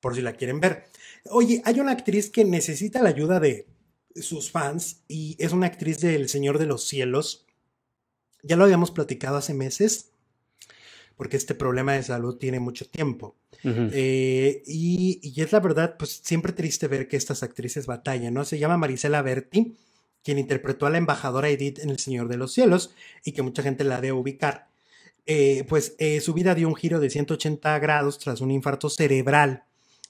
por si la quieren ver. Oye, hay una actriz que necesita la ayuda de sus fans y es una actriz del Señor de los Cielos. Ya lo habíamos platicado hace meses, porque este problema de salud tiene mucho tiempo. Eh, y, es la verdad, pues siempre triste ver que estas actrices batallan, ¿no? Se llama Marisela Berti, quien interpretó a la embajadora Edith en El Señor de los Cielos y que mucha gente la debe ubicar. Eh, pues eh, su vida dio un giro de 180 grados tras un infarto cerebral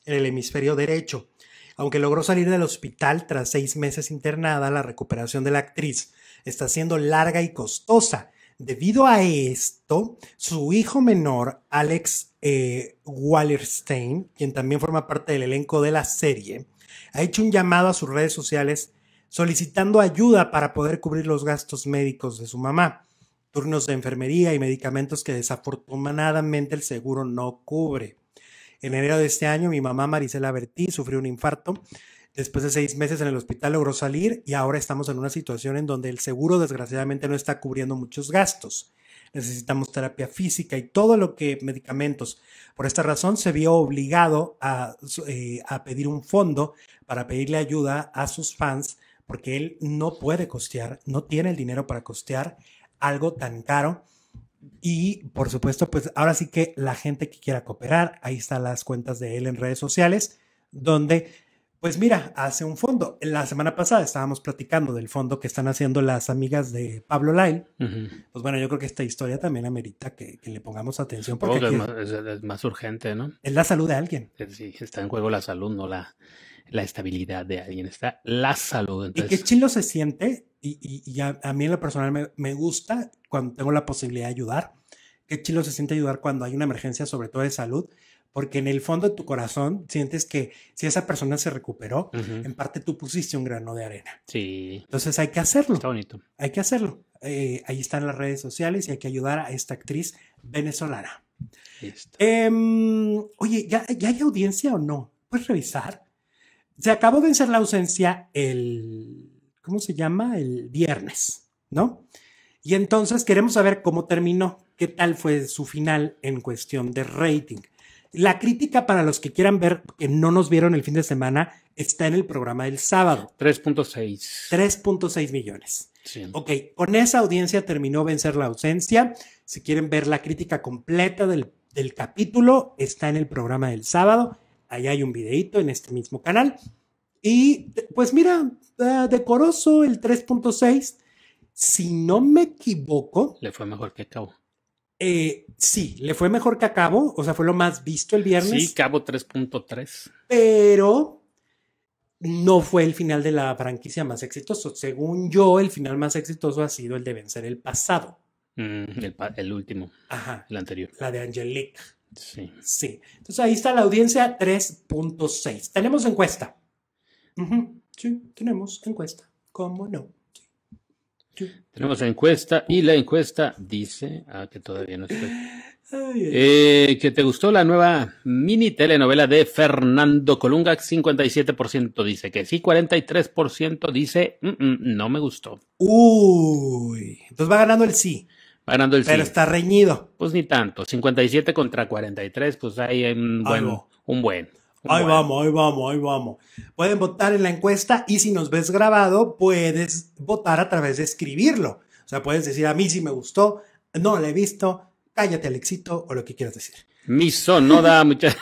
en el hemisferio derecho. Aunque logró salir del hospital tras seis meses internada, la recuperación de la actriz está siendo larga y costosa. Debido a esto, su hijo menor, Alex eh, Wallerstein, quien también forma parte del elenco de la serie, ha hecho un llamado a sus redes sociales solicitando ayuda para poder cubrir los gastos médicos de su mamá, turnos de enfermería y medicamentos que desafortunadamente el seguro no cubre. En enero de este año, mi mamá Marisela Bertí sufrió un infarto. Después de seis meses en el hospital logró salir y ahora estamos en una situación en donde el seguro desgraciadamente no está cubriendo muchos gastos. Necesitamos terapia física y todo lo que medicamentos. Por esta razón se vio obligado a, eh, a pedir un fondo para pedirle ayuda a sus fans porque él no puede costear, no tiene el dinero para costear algo tan caro y por supuesto, pues ahora sí que la gente que quiera cooperar, ahí están las cuentas de él en redes sociales, donde, pues mira, hace un fondo. La semana pasada estábamos platicando del fondo que están haciendo las amigas de Pablo Lyle. Pues bueno, yo creo que esta historia también amerita que, le pongamos atención. Porque es, más, urgente, ¿no? Es la salud de alguien. Eh, sí, está en juego la salud, no la, estabilidad de alguien, está la salud. Y qué chilo se siente y, a, mí en lo personal me, gusta cuando tengo la posibilidad de ayudar. Qué chilo se siente ayudar cuando hay una emergencia, sobre todo de salud, porque en el fondo de tu corazón sientes que si esa persona se recuperó, en parte tú pusiste un grano de arena. Sí. Entonces hay que hacerlo. Está bonito. Hay que hacerlo. Eh, ahí están las redes sociales y hay que ayudar a esta actriz venezolana. Em, oye, ¿ya, ¿ya hay audiencia o no? Puedes revisar. Se acabó de vencer la ausencia el ¿cómo se llama? El viernes, ¿no? Y entonces queremos saber cómo terminó, qué tal fue su final en cuestión de rating. La crítica para los que quieran ver que no nos vieron el fin de semana está en el programa del sábado. 3.6. 3.6 millones. Sí. Ok, con esa audiencia terminó vencer la ausencia. Si quieren ver la crítica completa del, del capítulo, está en el programa del sábado. Ahí hay un videito en este mismo canal. Y pues mira, ah, decoroso el 3.6. Si no me equivoco. Le fue mejor que Cabo. Eh, sí, le fue mejor que a O sea, fue lo más visto el viernes. Sí, Cabo 3.3. Pero no fue el final de la franquicia más exitoso. Según yo, el final más exitoso ha sido el de vencer el pasado. Mm, el, el, último. Ajá. El anterior. La de Angelique. Sí. Sí. Entonces ahí está la audiencia 3.6. Tenemos encuesta. Sí, tenemos encuesta. ¿Cómo no? Tenemos encuesta y la encuesta dice, ah, que todavía no estoy, eh, que te gustó la nueva mini telenovela de Fernando Colunga, 57% dice que sí, 43% dice mm, mm, no me gustó. Uy, entonces pues va ganando el sí. Va ganando el sí. Pero está reñido. Pues ni tanto, 57 contra 43, pues hay un buen, un buen. Ahí vamos, ahí vamos, ahí vamos. Pueden votar en la encuesta y si nos ves grabado, puedes votar a través de escribirlo. O sea, puedes decir a mí si me gustó, no lo he visto, cállate éxito o lo que quieras decir. Mi sonoda, muchas,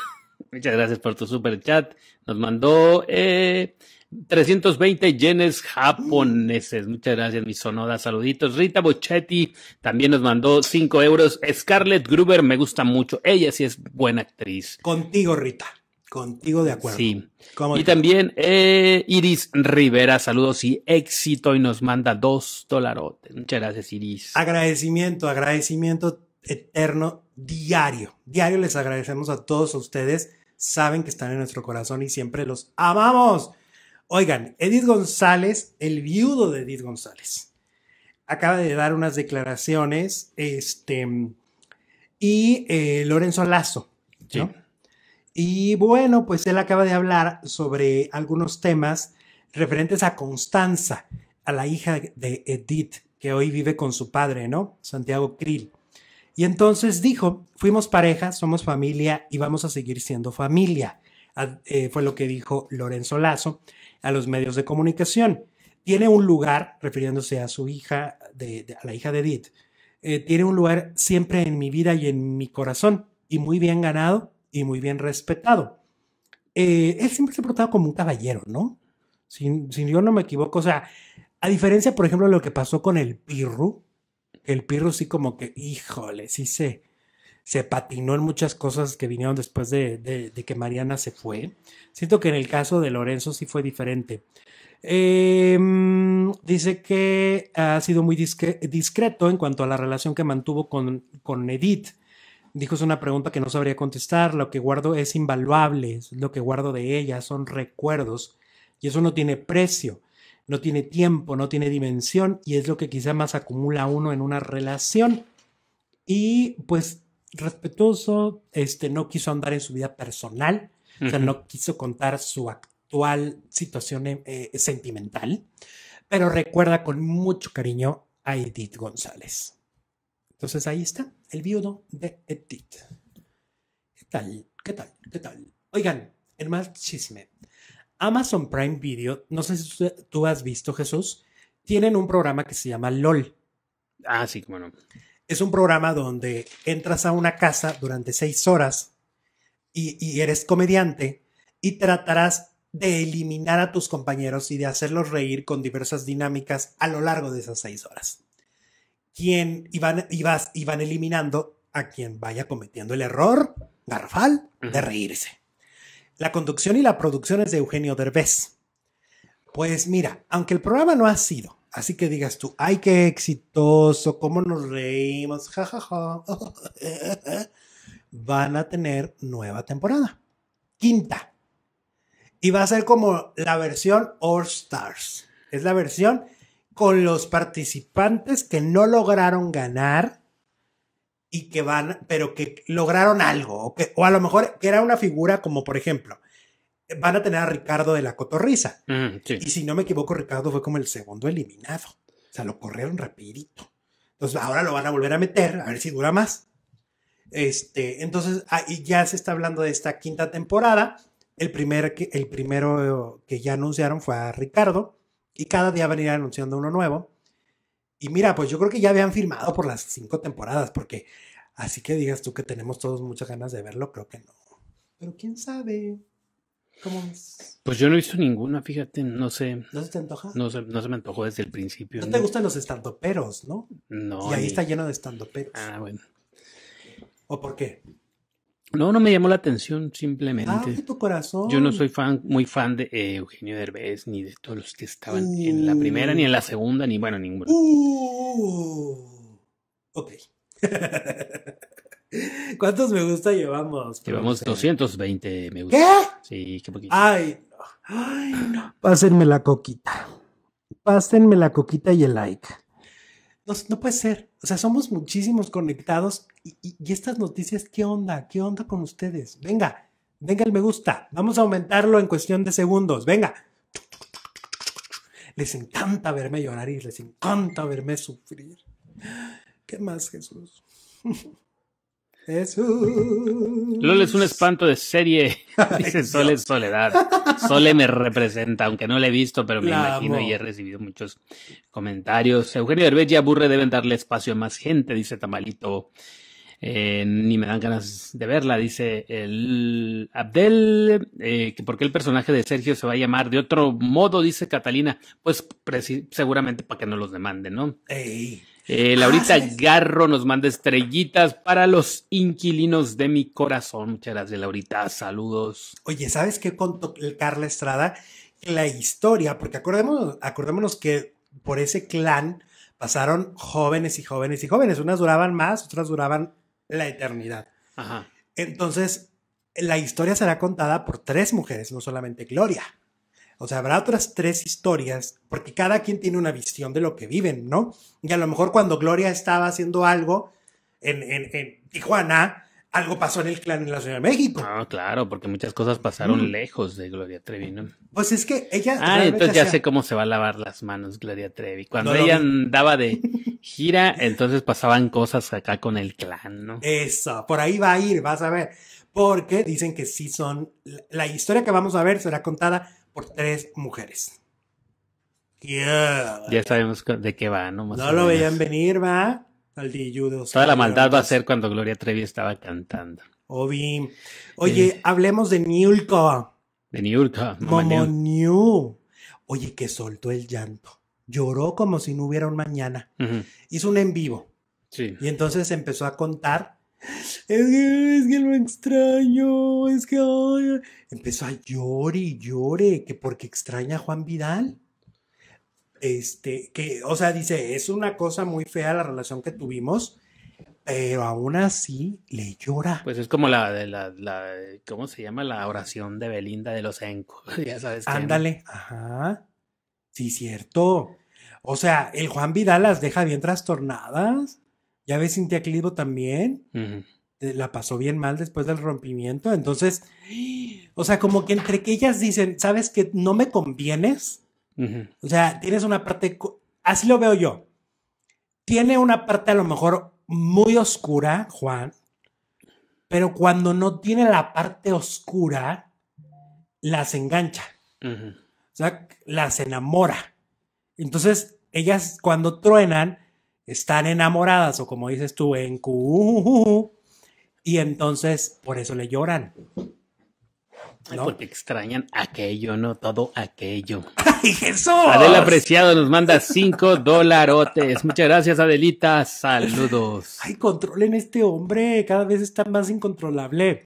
muchas gracias por tu super chat. Nos mandó 320 eh, yenes japoneses. Muchas gracias, mi sonoda. Saluditos. Rita Bochetti también nos mandó 5 euros. Scarlett Gruber me gusta mucho. Ella sí es buena actriz. Contigo, Rita. Contigo de acuerdo. Sí. Y también eh, Iris Rivera, saludos y éxito y nos manda dos dolarotes. Muchas gracias, Iris. Agradecimiento, agradecimiento eterno, diario. Diario les agradecemos a todos ustedes. Saben que están en nuestro corazón y siempre los amamos. Oigan, Edith González, el viudo de Edith González, acaba de dar unas declaraciones, este, y eh, Lorenzo Lazo, Sí y bueno, pues él acaba de hablar sobre algunos temas referentes a Constanza, a la hija de Edith, que hoy vive con su padre, ¿no? Santiago Krill. Y entonces dijo, fuimos pareja, somos familia y vamos a seguir siendo familia. Eh, fue lo que dijo Lorenzo Lazo a los medios de comunicación. Tiene un lugar, refiriéndose a su hija, a la hija de Edith, eh, tiene un lugar siempre en mi vida y en mi corazón y muy bien ganado y muy bien respetado. Eh, él siempre se portaba como un caballero, ¿no? Si, yo no me equivoco, o sea, a diferencia, por ejemplo, de lo que pasó con el Pirru, el Pirru sí como que, híjole, sí se, se patinó en muchas cosas que vinieron después de, que Mariana se fue. Siento que en el caso de Lorenzo sí fue diferente. Em, dice que ha sido muy discreto en cuanto a la relación que mantuvo con, con Edith Dijo es una pregunta que no sabría contestar, lo que guardo es invaluable, lo que guardo de ella son recuerdos y eso no tiene precio, no tiene tiempo, no tiene dimensión y es lo que quizá más acumula uno en una relación. Y pues respetuoso, este no quiso andar en su vida personal, o sea, no quiso contar su actual situación eh, eh, sentimental, pero recuerda con mucho cariño a Edith González. Entonces ahí está el viudo de Edith. ¿Qué tal? ¿Qué tal? ¿Qué tal? Oigan, el más chisme. Amazon Prime Video, no sé si tú has visto, Jesús, tienen un programa que se llama LOL. Ah, sí, bueno. Es un programa donde entras a una casa durante seis horas y eres comediante y tratarás de eliminar a tus compañeros y de hacerlos reír con diversas dinámicas a lo largo de esas seis horas quien iban, iban eliminando a quien vaya cometiendo el error garrafal de reírse. La conducción y la producción es de Eugenio Derbez. Pues mira, aunque el programa no ha sido, así que digas tú, ay, qué exitoso, cómo nos reímos, jajaja, van a tener nueva temporada, quinta. Y va a ser como la versión All Stars. Es la versión con los participantes que no lograron ganar y que van, pero que lograron algo, o, a lo mejor que era una figura como, por ejemplo, van a tener a Ricardo de la Cotorrisa. Mm, y si no me equivoco, Ricardo fue como el segundo eliminado. O sea, lo corrieron rapidito. Entonces ahora lo van a volver a meter, a ver si dura más. Este, entonces ahí ya se está hablando de esta quinta temporada. El, el primero que ya anunciaron fue a Ricardo. Y cada día van ir anunciando uno nuevo. Y mira, pues yo creo que ya habían firmado por las cinco temporadas, porque así que digas tú que tenemos todos muchas ganas de verlo, creo que no. Pero quién sabe. ¿Cómo es? Pues yo no he visto ninguna, fíjate, no sé. ¿No se te antoja? No se, no se me antojó desde el principio. No, te gustan los estandoperos, ¿no? No. Y ahí está lleno de estandoperos. Ah, bueno. ¿O por qué? No, no me llamó la atención, simplemente. tu corazón. Yo no soy fan, muy fan de eh, Eugenio Derbez, ni de todos los que estaban en la uh. primera, ni en la segunda, ni bueno, ninguno. Uh, uh, ok. ¿Cuántos me gusta llevamos? Llevamos 220 me gusta. ¿Qué? Sí, qué poquito. Ay, Ay, no. Pásenme la coquita. Pásenme la coquita y el like no, puede ser. O sea, somos muchísimos conectados y, y, estas noticias, ¿qué onda? ¿Qué onda con ustedes? Venga, venga el me gusta. Vamos a aumentarlo en cuestión de segundos. Venga. Les encanta verme llorar y les encanta verme sufrir. ¿Qué más, Jesús? Jesús. es un espanto de serie. Dice Sole Soledad. Sole me representa, aunque no la he visto, pero me imagino y he recibido muchos comentarios. Eugenio Derbez Aburre deben darle espacio a más gente, dice Tamalito. Eh, ni me dan ganas de verla, dice el Abdel, eh, qué porque el personaje de Sergio se va a llamar de otro modo, dice Catalina, pues seguramente para que no los demanden, ¿no? Eh, ah, Laurita Garro nos manda estrellitas para los inquilinos de mi corazón. Muchas gracias, Laurita. Saludos. Oye, ¿sabes qué contó Carla Estrada? La historia, porque acordémonos, acordémonos que por ese clan pasaron jóvenes y jóvenes y jóvenes. Unas duraban más, otras duraban la eternidad. Entonces, la historia será contada por tres mujeres, no solamente Gloria. O sea, habrá otras tres historias, porque cada quien tiene una visión de lo que viven, ¿no? Y a lo mejor cuando Gloria estaba haciendo algo en, en, Tijuana, algo pasó en el clan en la Ciudad de México. Ah, claro, porque muchas cosas pasaron mm. lejos de Gloria Trevi, ¿no? Pues es que ella. Ah, entonces ya sé cómo se va a lavar las manos Gloria Trevi. Cuando ella andaba de gira, entonces pasaban cosas acá con el clan, ¿no? Eso, por ahí va a ir, vas a ver. Porque dicen que sí son. La historia que vamos a ver será contada por tres mujeres. Ya sabemos de qué va, ¿no? no lo veían venir, va. Al Toda la maldad va a ser cuando Gloria Trevi estaba cantando. bien. Oye, hablemos de Niulka. De Niulka. Como New. Oye, que soltó el llanto. Lloró como si no hubiera un mañana. Hizo un en vivo. Sí. Y entonces empezó a contar es que, es lo extraño, es que empezó a llorar y llore, que porque extraña a Juan Vidal. Este, que, o sea, dice, es una cosa muy fea la relación que tuvimos, pero aún así le llora. Pues es como la de la, la, ¿cómo se llama? La oración de Belinda de los Enco, ya sabes. Ándale, ajá. Sí, cierto. O sea, el Juan Vidal las deja bien trastornadas. Ya ves, Cintia Clivo también. Eh, la pasó bien mal después del rompimiento. Entonces, o sea, como que entre que ellas dicen, ¿sabes que no me convienes? O sea, tienes una parte, así lo veo yo. Tiene una parte a lo mejor muy oscura, Juan, pero cuando no tiene la parte oscura, las engancha. O sea, las enamora. Entonces, ellas cuando truenan, están enamoradas o como dices tú, en cu y entonces por eso le lloran. ¿no? Porque extrañan aquello, ¿no? Todo aquello. ¡Ay, Jesús! Adela apreciado nos manda cinco dolarotes. Muchas gracias, Adelita. Saludos. Ay, controlen este hombre. Cada vez está más incontrolable.